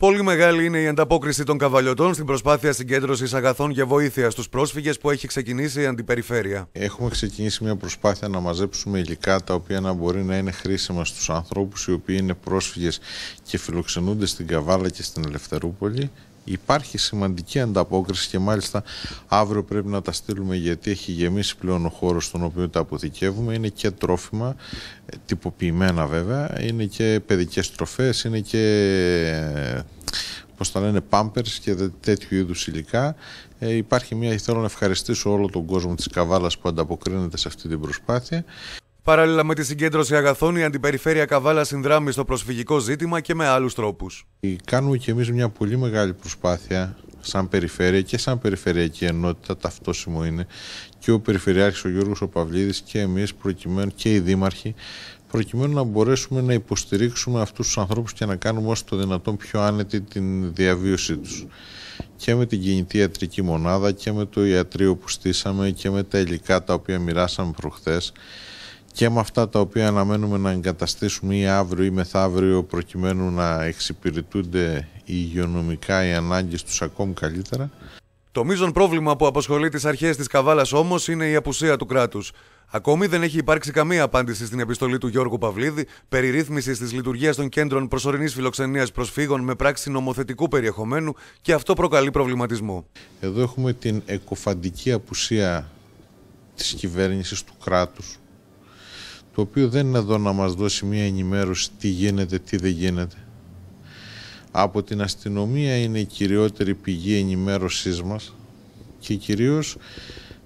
Πολύ μεγάλη είναι η ανταπόκριση των καβαλιωτών στην προσπάθεια συγκέντρωσης αγαθών και βοήθεια στους πρόσφυγες που έχει ξεκινήσει η Αντιπεριφέρεια. Έχουμε ξεκινήσει μια προσπάθεια να μαζέψουμε υλικά τα οποία να μπορεί να είναι χρήσιμα στους ανθρώπους οι οποίοι είναι πρόσφυγες και φιλοξενούνται στην Καβάλα και στην Ελευθερούπολη. Υπάρχει σημαντική ανταπόκριση και μάλιστα αύριο πρέπει να τα στείλουμε γιατί έχει γεμίσει πλέον ο χώρος στον οποίο τα αποθηκεύουμε. Είναι και τρόφιμα, ε, τυποποιημένα βέβαια, είναι και παιδικές τροφές, είναι και ε, πώς τα λένε, πάμπερς και τέτοιου είδους υλικά. Ε, υπάρχει μια, θέλω να ευχαριστήσω όλο τον κόσμο της Καβάλας που ανταποκρίνεται σε αυτή την προσπάθεια Παράλληλα με τη συγκέντρωση αγαθών, η Αντιπεριφέρεια Καβάλα συνδράμει στο προσφυγικό ζήτημα και με άλλους τρόπους. Κάνουμε κι εμείς μια πολύ μεγάλη προσπάθεια σαν περιφέρεια και σαν περιφερειακή ενότητα, ταυτόσιμο είναι και ο Περιφερειάρχης ο Γιώργος Παυλίδης και εμείς, προκειμένου και οι δήμαρχοι προκειμένου να μπορέσουμε να υποστηρίξουμε αυτούς τους ανθρώπους και να κάνουμε όσο το δυνατόν πιο άνετη την διαβίωσή τους. Και με την κινητή ιατρική μονάδα και με το ιατρείο που στήσαμε και με τα υλικά τα οποία μοιράσαμε προχθές και με αυτά τα οποία αναμένουμε να εγκαταστήσουμε ή αύριο ή μεθαύριο προκειμένου να εξυπηρετούνται οι υγειονομικά οι ανάγκες τους ακόμη καλύτερα. Το μείζον πρόβλημα που απασχολεί τις αρχές της Καβάλας όμως είναι η απουσία του κράτους. Ακόμη δεν έχει υπάρξει καμία απάντηση στην επιστολή του Γιώργου Παυλίδη περί ρύθμιση της λειτουργίας των κέντρων προσωρινής φιλοξενίας προσφύγων με πράξη νομοθετικού περιεχομένου και αυτό προκαλεί προβληματισμό. Εδώ έχουμε την εκοφαντική απουσία της κυβέρνησης του κράτους το οποίο δεν είναι εδώ να μας δώσει μια ενημέρωση τι γίνεται, τι δεν γίνεται. Από την αστυνομία είναι η κυριότερη πηγή ενημέρωσής μας και κυρίως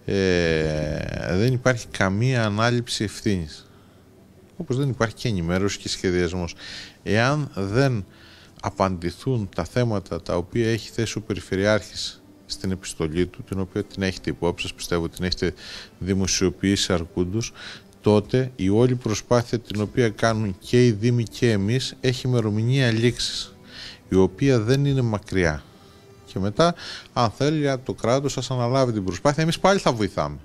ε, δεν υπάρχει καμία ανάληψη ευθύνης. Όπως δεν υπάρχει και ενημέρωση και σχεδιασμός. Εάν δεν απαντηθούν τα θέματα τα οποία έχει θέσει ο Περιφερειάρχης στην επιστολή του, την οποία την έχετε υπόψη, πιστεύω την έχετε δημοσιοποιήσει αρκούντως, τότε η όλη προσπάθεια την οποία κάνουν και οι Δήμοι και εμείς έχει ημερομηνία λήξης, η οποία δεν είναι μακριά. Και μετά, αν θέλει το κράτος σας αναλάβει την προσπάθεια, εμείς πάλι θα βοηθάμε.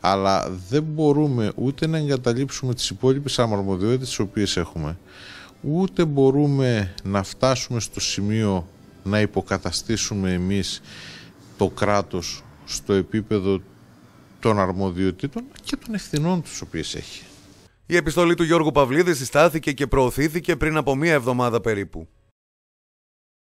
Αλλά δεν μπορούμε ούτε να εγκαταλείψουμε τις υπόλοιπες αμαρμοδιότητες τις οποίες έχουμε, ούτε μπορούμε να φτάσουμε στο σημείο να υποκαταστήσουμε εμείς το κράτος στο επίπεδο των αρμοδιοτήτων και των ευθυνών τους οποίες έχει. Η επιστολή του Γιώργου Παυλίδη συστάθηκε και προωθήθηκε πριν από μία εβδομάδα περίπου.